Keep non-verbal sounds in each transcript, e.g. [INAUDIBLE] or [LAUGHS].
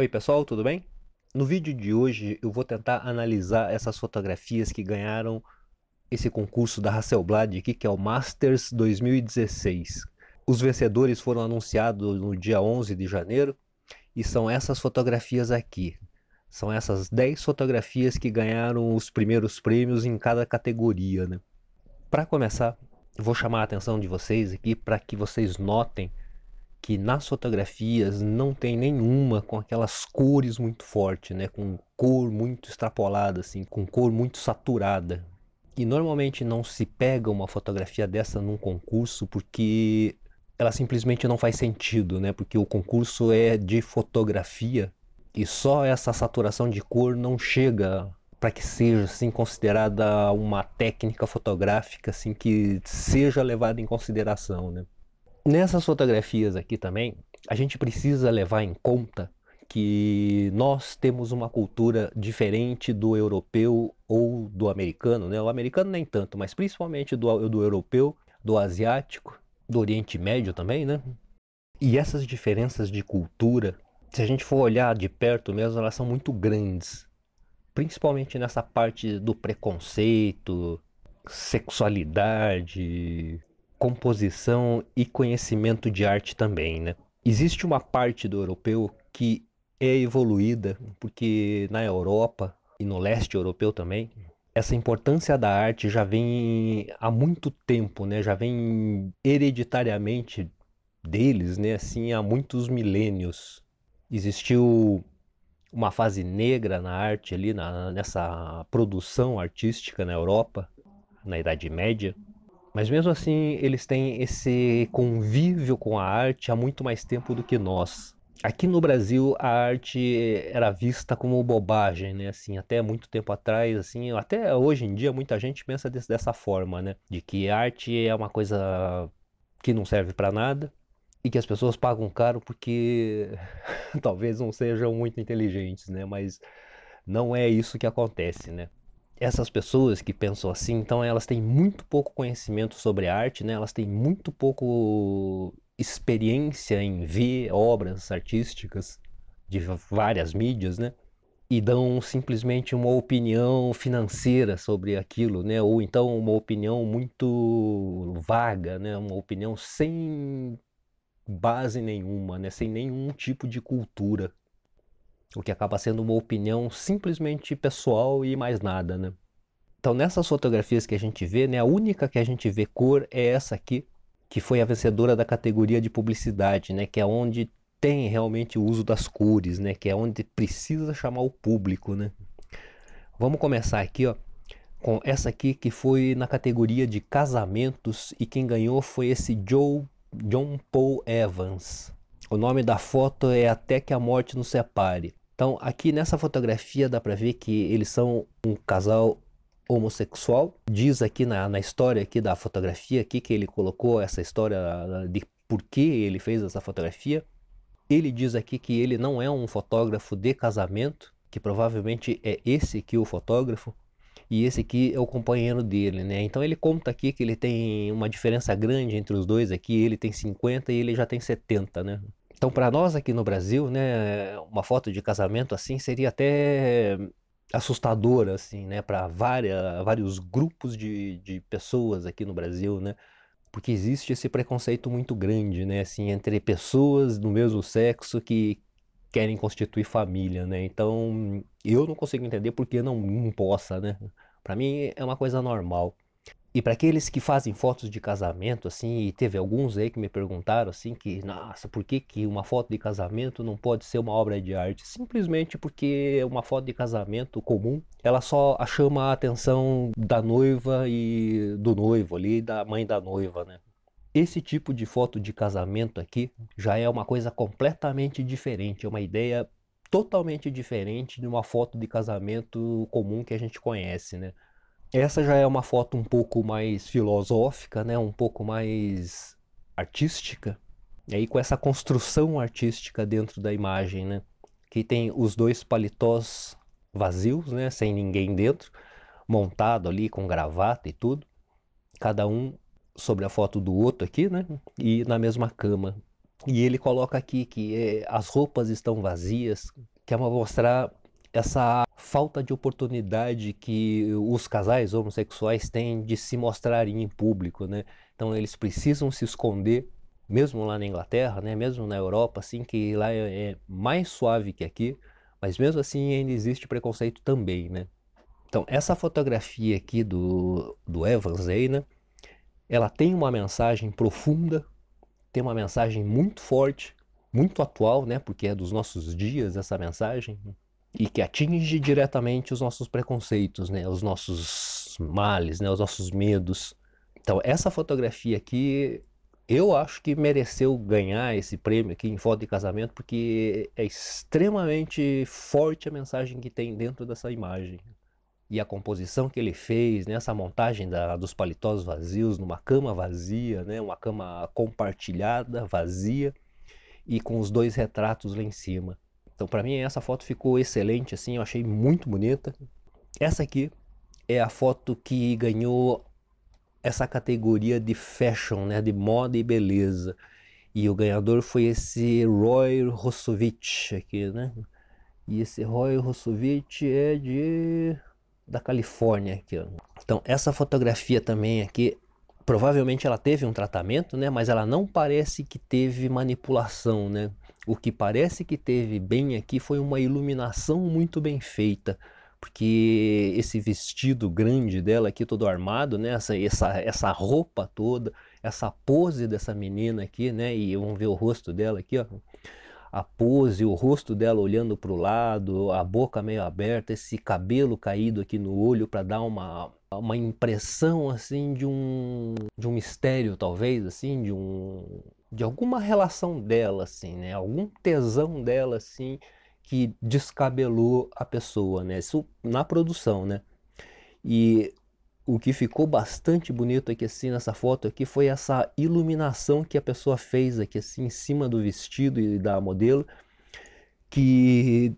Oi pessoal, tudo bem? No vídeo de hoje eu vou tentar analisar essas fotografias que ganharam esse concurso da Hasselblad aqui, que é o Masters 2016. Os vencedores foram anunciados no dia 11 de janeiro e são essas fotografias aqui. São essas 10 fotografias que ganharam os primeiros prêmios em cada categoria, né? Para começar, vou chamar a atenção de vocês aqui para que vocês notem que nas fotografias não tem nenhuma com aquelas cores muito fortes, né? Com cor muito extrapolada, assim, com cor muito saturada. E normalmente não se pega uma fotografia dessa num concurso porque ela simplesmente não faz sentido, né? Porque o concurso é de fotografia e só essa saturação de cor não chega para que seja assim considerada uma técnica fotográfica assim que seja levada em consideração, né? Nessas fotografias aqui também, a gente precisa levar em conta que nós temos uma cultura diferente do europeu ou do americano, né? O americano nem tanto, mas principalmente do, do europeu, do asiático, do Oriente Médio também, né? E essas diferenças de cultura, se a gente for olhar de perto mesmo, elas são muito grandes. Principalmente nessa parte do preconceito, sexualidade, composição e conhecimento de arte também, né? Existe uma parte do europeu que é evoluída, porque na Europa e no leste europeu também, essa importância da arte já vem há muito tempo, né? Já vem hereditariamente deles, né? Assim, há muitos milênios. Existiu uma fase negra na arte ali, na, nessa produção artística na Europa, na Idade Média. Mas mesmo assim, eles têm esse convívio com a arte há muito mais tempo do que nós. Aqui no Brasil, a arte era vista como bobagem, né? Assim, até muito tempo atrás, assim, até hoje em dia, muita gente pensa desse, dessa forma, né? De que arte é uma coisa que não serve para nada e que as pessoas pagam caro porque [LAUGHS] talvez não sejam muito inteligentes, né? Mas não é isso que acontece, né? essas pessoas que pensam assim, então elas têm muito pouco conhecimento sobre arte, né? Elas têm muito pouco experiência em ver obras artísticas de várias mídias, né? E dão simplesmente uma opinião financeira sobre aquilo, né? Ou então uma opinião muito vaga, né? Uma opinião sem base nenhuma, né? Sem nenhum tipo de cultura o que acaba sendo uma opinião simplesmente pessoal e mais nada, né? Então, nessas fotografias que a gente vê, né, a única que a gente vê cor é essa aqui, que foi a vencedora da categoria de publicidade, né, que é onde tem realmente o uso das cores, né, que é onde precisa chamar o público, né? Vamos começar aqui, ó, com essa aqui que foi na categoria de casamentos e quem ganhou foi esse Joe John Paul Evans. O nome da foto é Até que a Morte nos Separe. Então, aqui nessa fotografia dá para ver que eles são um casal homossexual. Diz aqui na, na história aqui da fotografia aqui que ele colocou essa história ah, de por que ele fez essa fotografia. Ele diz aqui que ele não é um fotógrafo de casamento, que provavelmente é esse que o fotógrafo e esse aqui é o companheiro dele, né? Então ele conta aqui que ele tem uma diferença grande entre os dois aqui, ele tem 50 e ele já tem 70, né? Então, para nós aqui no Brasil, né, uma foto de casamento assim seria até assustadora, assim, né, para vários grupos de, de pessoas aqui no Brasil, né? Porque existe esse preconceito muito grande, né, assim, entre pessoas do mesmo sexo que querem constituir família, né? Então, eu não consigo entender por que não, não possa, né? Para mim é uma coisa normal. E para aqueles que fazem fotos de casamento, assim, e teve alguns aí que me perguntaram, assim, que, nossa, por que, que uma foto de casamento não pode ser uma obra de arte? Simplesmente porque uma foto de casamento comum, ela só chama a atenção da noiva e do noivo ali, da mãe da noiva, né? Esse tipo de foto de casamento aqui já é uma coisa completamente diferente, é uma ideia totalmente diferente de uma foto de casamento comum que a gente conhece, né? Essa já é uma foto um pouco mais filosófica, né? um pouco mais artística. E aí com essa construção artística dentro da imagem, né? Que tem os dois paletós vazios, né? Sem ninguém dentro, montado ali com gravata e tudo. Cada um sobre a foto do outro aqui, né? E na mesma cama. E ele coloca aqui que é, as roupas estão vazias, que é mostrar essa falta de oportunidade que os casais homossexuais têm de se mostrarem em público, né? Então eles precisam se esconder, mesmo lá na Inglaterra, né? Mesmo na Europa, assim que lá é, é, mais suave que aqui, mas mesmo assim ainda existe preconceito também, né? Então essa fotografia aqui do, do Evans aí, né? Ela tem uma mensagem profunda, tem uma mensagem muito forte, muito atual, né? Porque é dos nossos dias essa mensagem e que atinge diretamente os nossos preconceitos, né, os nossos males, né, os nossos medos. Então, essa fotografia aqui, eu acho que mereceu ganhar esse prêmio aqui em foto de casamento, porque é extremamente forte a mensagem que tem dentro dessa imagem. E a composição que ele fez, né, essa montagem da, dos paletós vazios numa cama vazia, né, uma cama compartilhada, vazia, e com os dois retratos lá em cima. Então, para mim, essa foto ficou excelente, assim, eu achei muito bonita. Essa aqui é a foto que ganhou essa categoria de fashion, né, de moda e beleza. E o ganhador foi esse Roy Rossovich aqui, né? E esse Roy Rossovich é de da Califórnia aqui. Ó. Então, essa fotografia também aqui provavelmente ela teve um tratamento, né? Mas ela não parece que teve manipulação, né? o que parece que teve bem aqui foi uma iluminação muito bem feita, porque esse vestido grande dela aqui, todo armado, né? Essa, essa, essa roupa toda, essa pose dessa menina aqui, né? E vamos ver o rosto dela aqui, ó. A pose, o rosto dela olhando para o lado, a boca meio aberta, esse cabelo caído aqui no olho para dar uma, uma impressão assim de um, de um mistério, talvez, assim, de um, de alguma relação dela, assim, né? Algum tesão dela, assim, que descabelou a pessoa, né? Isso na produção, né? E o que ficou bastante bonito aqui, assim, nessa foto aqui, foi essa iluminação que a pessoa fez aqui, assim, em cima do vestido e da modelo, que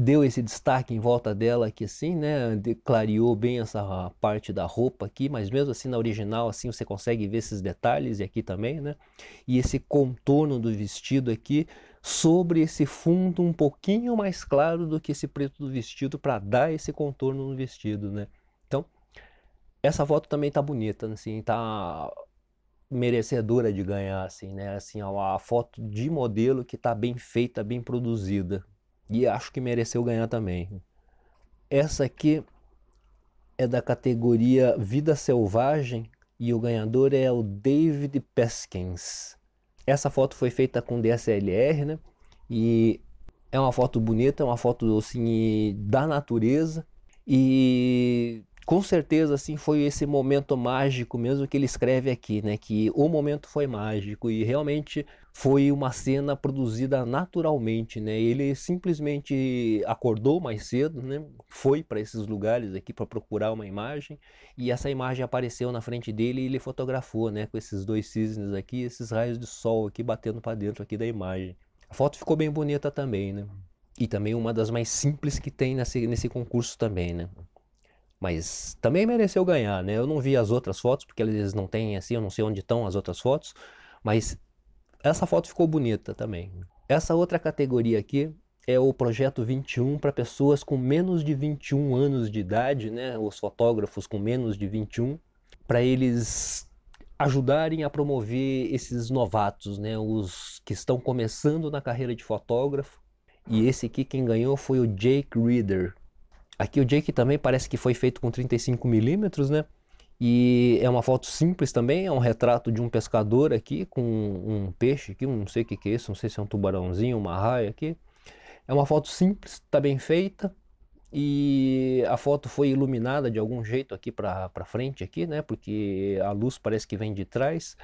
deu esse destaque em volta dela aqui assim, né? Clareou bem essa parte da roupa aqui, mas mesmo assim na original assim você consegue ver esses detalhes e aqui também, né? E esse contorno do vestido aqui sobre esse fundo um pouquinho mais claro do que esse preto do vestido para dar esse contorno no vestido, né? Então, essa foto também tá bonita, né? assim, tá merecedora de ganhar, assim, né? Assim, é a foto de modelo que tá bem feita, bem produzida, e acho que mereceu ganhar também. Essa aqui é da categoria Vida Selvagem e o ganhador é o David Peskins. Essa foto foi feita com DSLR, né? E é uma foto bonita, é uma foto assim da natureza e com certeza assim foi esse momento mágico mesmo que ele escreve aqui, né? Que o momento foi mágico e realmente foi uma cena produzida naturalmente, né? Ele simplesmente acordou mais cedo, né? Foi para esses lugares aqui para procurar uma imagem e essa imagem apareceu na frente dele e ele fotografou, né? Com esses dois cisnes aqui, esses raios de sol aqui batendo para dentro aqui da imagem. A foto ficou bem bonita também, né? E também uma das mais simples que tem nesse, nesse concurso também, né? Mas também mereceu ganhar, né? Eu não vi as outras fotos porque eles não têm assim, eu não sei onde estão as outras fotos, mas essa foto ficou bonita também. Essa outra categoria aqui é o projeto 21 para pessoas com menos de 21 anos de idade, né? Os fotógrafos com menos de 21, para eles ajudarem a promover esses novatos, né? Os que estão começando na carreira de fotógrafo. E esse aqui quem ganhou foi o Jake Reader. Aqui o Jake também parece que foi feito com 35 milímetros, né? E é uma foto simples também, é um retrato de um pescador aqui com um peixe aqui, não sei o que, que é isso, não sei se é um tubarãozinho, uma raia aqui. É uma foto simples, está bem feita e a foto foi iluminada de algum jeito aqui para frente aqui, né? Porque a luz parece que vem de trás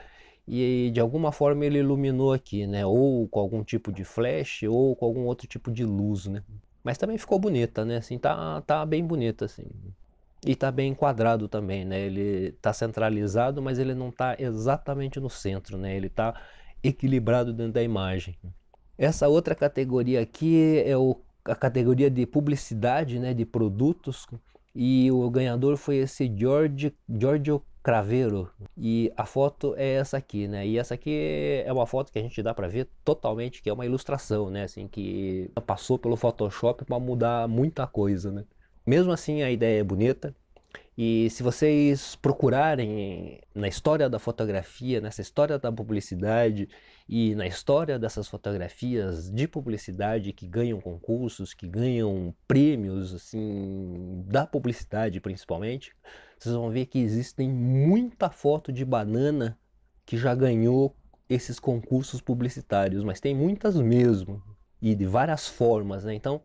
e de alguma forma ele iluminou aqui, né? Ou com algum tipo de flash ou com algum outro tipo de luz, né? Mas também ficou bonita, né? Assim, tá, tá bem bonita, assim e está bem enquadrado também, né? Ele está centralizado, mas ele não está exatamente no centro, né? Ele está equilibrado dentro da imagem. Essa outra categoria aqui é o, a categoria de publicidade, né? De produtos e o ganhador foi esse George, Giorgio Craveiro e a foto é essa aqui, né? E essa aqui é uma foto que a gente dá para ver totalmente que é uma ilustração, né? Assim que passou pelo Photoshop para mudar muita coisa, né? Mesmo assim, a ideia é bonita. E se vocês procurarem na história da fotografia, nessa história da publicidade e na história dessas fotografias de publicidade que ganham concursos, que ganham prêmios, assim, da publicidade principalmente, vocês vão ver que existem muita foto de banana que já ganhou esses concursos publicitários, mas tem muitas mesmo e de várias formas, né? Então,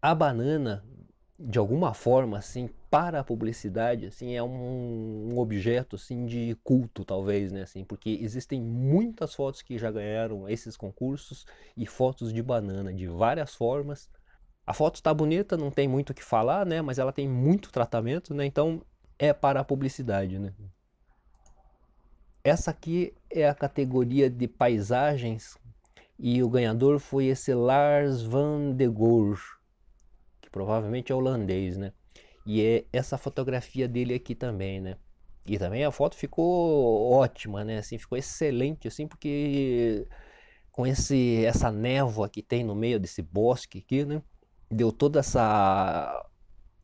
a banana de alguma forma assim para a publicidade assim é um, um, objeto assim de culto talvez né assim porque existem muitas fotos que já ganharam esses concursos e fotos de banana de várias formas a foto está bonita não tem muito o que falar né mas ela tem muito tratamento né então é para a publicidade né essa aqui é a categoria de paisagens e o ganhador foi esse Lars van de Goor provavelmente é holandês, né? E é essa fotografia dele aqui também, né? E também a foto ficou ótima, né? Assim, ficou excelente, assim, porque com esse essa névoa que tem no meio desse bosque aqui, né? Deu toda essa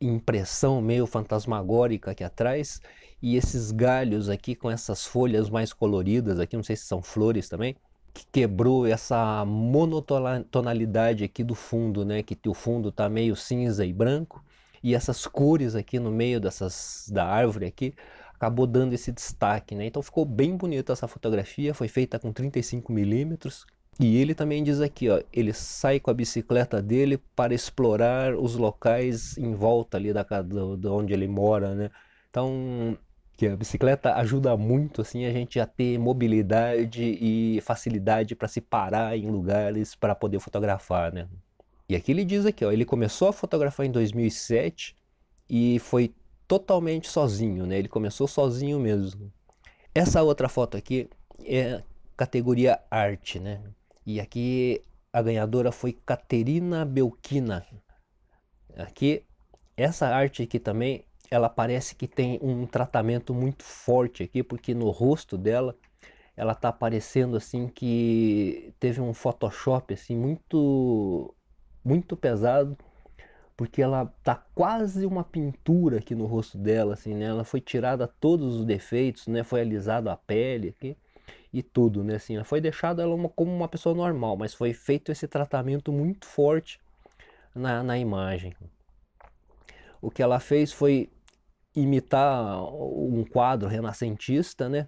impressão meio fantasmagórica aqui atrás e esses galhos aqui com essas folhas mais coloridas aqui, não sei se são flores também, que quebrou essa monotonalidade aqui do fundo, né? Que o fundo tá meio cinza e branco e essas cores aqui no meio dessas da árvore aqui acabou dando esse destaque, né? Então ficou bem bonita essa fotografia, foi feita com 35 milímetros. E ele também diz aqui, ó, ele sai com a bicicleta dele para explorar os locais em volta ali da, da, da onde ele mora, né? Então que a bicicleta ajuda muito assim a gente a ter mobilidade e facilidade para se parar em lugares para poder fotografar, né? E aqui ele diz aqui, ó, ele começou a fotografar em 2007 e foi totalmente sozinho, né? Ele começou sozinho mesmo. Essa outra foto aqui é categoria arte, né? E aqui a ganhadora foi Caterina Belkina. Aqui essa arte aqui também ela parece que tem um tratamento muito forte aqui, porque no rosto dela ela tá aparecendo assim que teve um Photoshop assim muito muito pesado, porque ela tá quase uma pintura aqui no rosto dela assim, né? Ela foi tirada todos os defeitos, né? Foi alisada a pele aqui e tudo, né? Assim, ela foi deixada ela uma, como uma pessoa normal, mas foi feito esse tratamento muito forte na, na imagem. O que ela fez foi imitar um quadro renascentista, né?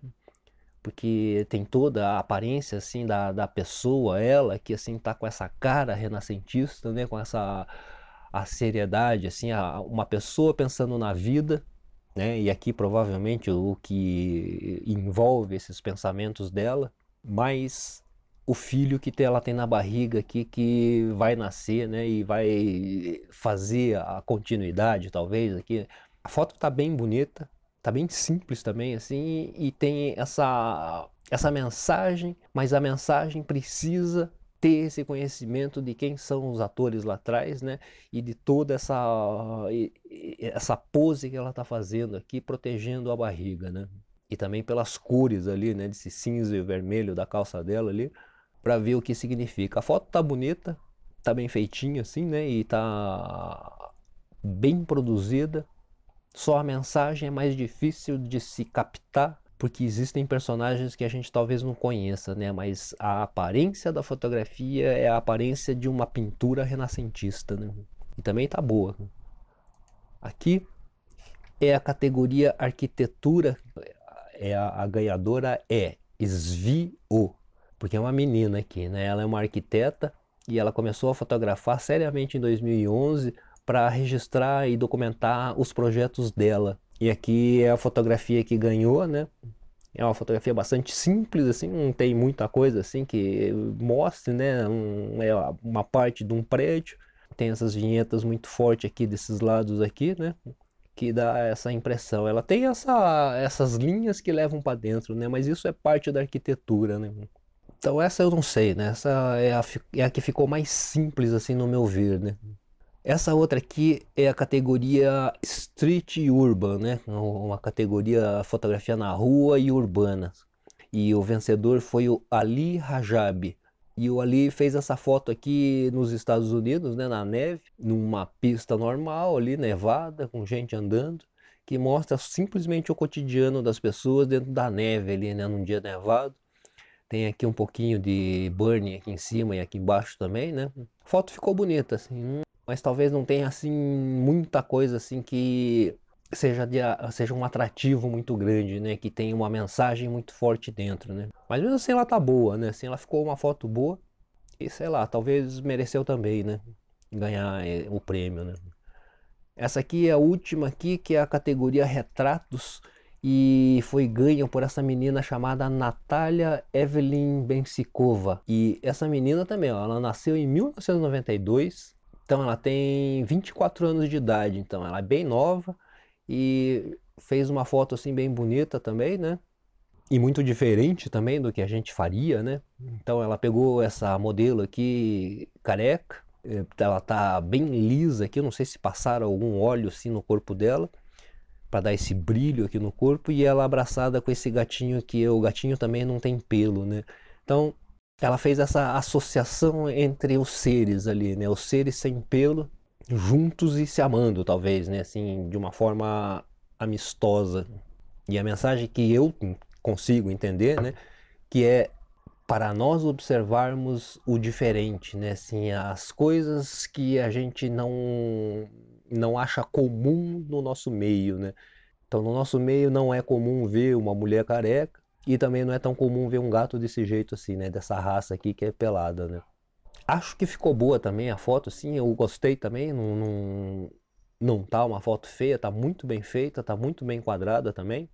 Porque tem toda a aparência assim da, da pessoa, ela que assim tá com essa cara renascentista, né? Com essa a seriedade, assim, a, uma pessoa pensando na vida, né? E aqui provavelmente o que envolve esses pensamentos dela, mas o filho que ela tem na barriga aqui que vai nascer, né? E vai fazer a continuidade, talvez aqui a foto tá bem bonita, tá bem simples também, assim, e tem essa, essa mensagem, mas a mensagem precisa ter esse conhecimento de quem são os atores lá atrás, né? E de toda essa essa pose que ela tá fazendo aqui, protegendo a barriga, né? E também pelas cores ali, né? Desse cinza e vermelho da calça dela ali, para ver o que significa. A foto tá bonita, tá bem feitinha assim, né? E tá bem produzida, só a mensagem é mais difícil de se captar, porque existem personagens que a gente talvez não conheça, né? Mas a aparência da fotografia é a aparência de uma pintura renascentista, né? E também tá boa. Aqui é a categoria arquitetura, é a, a ganhadora é Svio, porque é uma menina aqui, né? Ela é uma arquiteta e ela começou a fotografar seriamente em 2011 para registrar e documentar os projetos dela. E aqui é a fotografia que ganhou, né? É uma fotografia bastante simples, assim, não tem muita coisa assim que mostre, né? Um, é uma parte de um prédio. Tem essas vinhetas muito forte aqui desses lados aqui, né? que dá essa impressão. Ela tem essa, essas linhas que levam para dentro, né? Mas isso é parte da arquitetura, né? Então essa eu não sei, né? Essa é a, é a que ficou mais simples assim no meu ver, né? Essa outra aqui é a categoria Street Urban, né? Uma categoria fotografia na rua e urbana. E o vencedor foi o Ali Rajab. E o Ali fez essa foto aqui nos Estados Unidos, né, na neve, numa pista normal ali, nevada, com gente andando, que mostra simplesmente o cotidiano das pessoas dentro da neve ali, né, num dia nevado. Tem aqui um pouquinho de burning aqui em cima e aqui embaixo também, né? A foto ficou bonita, assim mas talvez não tenha assim muita coisa assim que seja, de, seja um atrativo muito grande, né? Que tenha uma mensagem muito forte dentro, né? Mas mesmo assim ela tá boa, né? Assim ela ficou uma foto boa e sei lá, talvez mereceu também, né? Ganhar é, o prêmio, né? Essa aqui é a última aqui, que é a categoria retratos e foi ganha por essa menina chamada Natália Evelyn Bensikova. E essa menina também, ó, ela nasceu em 1992 então ela tem 24 anos de idade, então ela é bem nova e fez uma foto assim bem bonita também, né? E muito diferente também do que a gente faria, né? Então ela pegou essa modelo aqui careca, ela tá bem lisa aqui, eu não sei se passaram algum óleo assim no corpo dela para dar esse brilho aqui no corpo e ela abraçada com esse gatinho que o gatinho também não tem pelo, né? Então ela fez essa associação entre os seres ali, né? Os seres sem pelo juntos e se amando, talvez, né? Assim, de uma forma amistosa. E a mensagem que eu consigo entender, né? Que é para nós observarmos o diferente, né? Assim, as coisas que a gente não não acha comum no nosso meio, né? Então, no nosso meio não é comum ver uma mulher careca, e também não é tão comum ver um gato desse jeito assim, né? Dessa raça aqui que é pelada, né? Acho que ficou boa também a foto, sim. Eu gostei também. Não, não, não tá uma foto feia, tá muito bem feita, tá muito bem enquadrada também.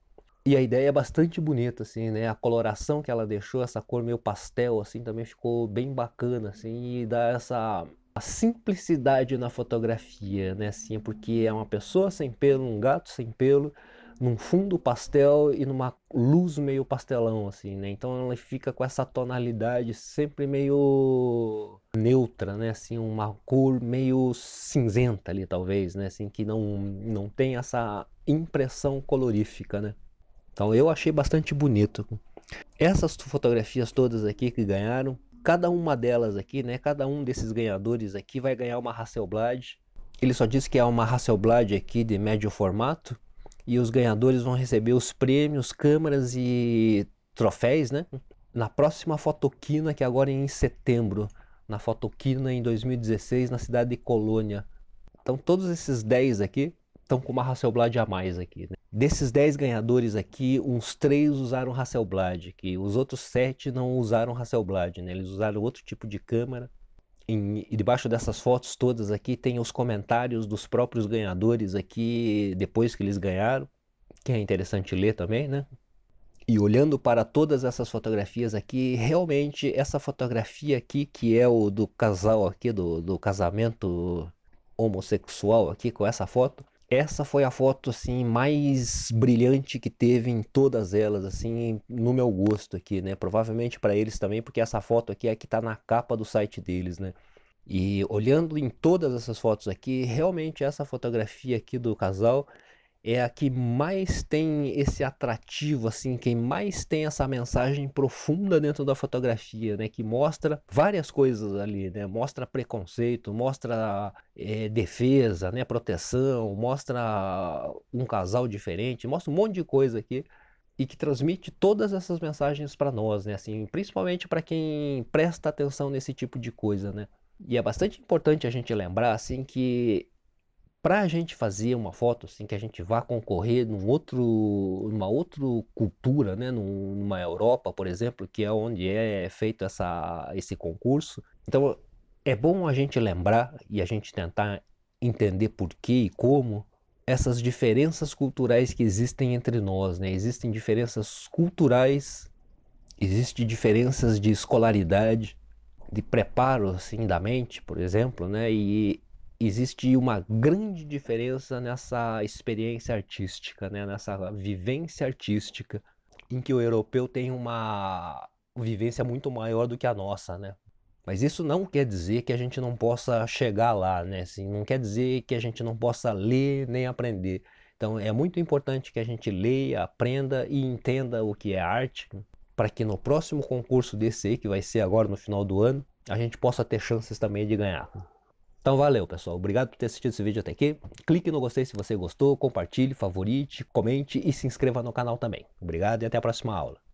E a ideia é bastante bonita, assim, né? A coloração que ela deixou, essa cor meio pastel, assim, também ficou bem bacana, assim, e dá essa a simplicidade na fotografia, né? Assim, porque é uma pessoa sem pelo, um gato sem pelo, num fundo pastel e numa luz meio pastelão, assim, né? Então ela fica com essa tonalidade sempre meio neutra, né? Assim, uma cor meio cinzenta ali, talvez, né? Assim, que não, não tem essa impressão colorífica, né? Então eu achei bastante bonito. Essas fotografias todas aqui que ganharam, cada uma delas aqui, né? Cada um desses ganhadores aqui vai ganhar uma Hasselblad. Ele só diz que é uma Hasselblad aqui de médio formato, e os ganhadores vão receber os prêmios, câmaras e troféus, né? Na próxima Fotoquina, que é agora é em setembro, na Fotoquina em 2016, na cidade de Colônia. Então todos esses 10 aqui estão com uma Hasselblad a mais aqui. Né? Desses 10 ganhadores aqui, uns 3 usaram Hasselblad, que os outros 7 não usaram Hasselblad, né? Eles usaram outro tipo de câmera em, e debaixo dessas fotos todas aqui tem os comentários dos próprios ganhadores aqui depois que eles ganharam, que é interessante ler também, né? E olhando para todas essas fotografias aqui, realmente essa fotografia aqui, que é o do casal aqui, do, do casamento homossexual aqui com essa foto, essa foi a foto assim mais brilhante que teve em todas elas, assim, no meu gosto aqui, né? Provavelmente para eles também, porque essa foto aqui é a que tá na capa do site deles, né? E olhando em todas essas fotos aqui, realmente essa fotografia aqui do casal é a que mais tem esse atrativo, assim, quem mais tem essa mensagem profunda dentro da fotografia, né? Que mostra várias coisas ali, né? Mostra preconceito, mostra é, defesa, né? Proteção, mostra um casal diferente, mostra um monte de coisa aqui e que transmite todas essas mensagens para nós, né? Assim, principalmente para quem presta atenção nesse tipo de coisa, né? E é bastante importante a gente lembrar assim que para a gente fazer uma foto assim que a gente vá concorrer num outro numa outra cultura né numa Europa por exemplo que é onde é feito essa esse concurso então é bom a gente lembrar e a gente tentar entender por que e como essas diferenças culturais que existem entre nós né existem diferenças culturais existem diferenças de escolaridade de preparo assim da mente por exemplo né e existe uma grande diferença nessa experiência artística, né? nessa vivência artística, em que o europeu tem uma vivência muito maior do que a nossa, né? Mas isso não quer dizer que a gente não possa chegar lá, né? Assim, não quer dizer que a gente não possa ler nem aprender. Então é muito importante que a gente leia, aprenda e entenda o que é arte, para que no próximo concurso DC, que vai ser agora no final do ano, a gente possa ter chances também de ganhar. Então valeu pessoal, obrigado por ter assistido esse vídeo até aqui. Clique no gostei se você gostou, compartilhe, favorite, comente e se inscreva no canal também. Obrigado e até a próxima aula.